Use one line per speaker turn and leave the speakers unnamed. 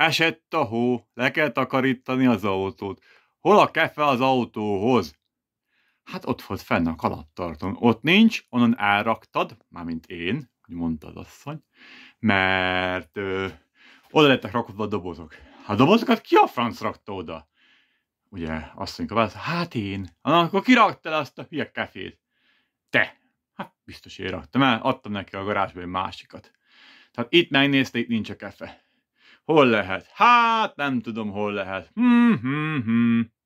Esett a hó, le kell takarítani az autót. Hol a kefe az autóhoz? Hát ott volt fenn a kalattarton. Ott nincs, onnan elraktad, mármint én, hogy mondta az asszony, mert ö, oda lettek rakodva a dobozok. A dobozokat ki a franc rakta oda? Ugye asszony válasz, hát én. Na, akkor kiraktál azt a hülye kefét? Te. Hát biztos én raktam el, adtam neki a garázsba egy másikat. Tehát itt megnézte, itt nincs a kefe. Hol lehet? Hát nem tudom, hol lehet.
Hmm, hmm, hmm.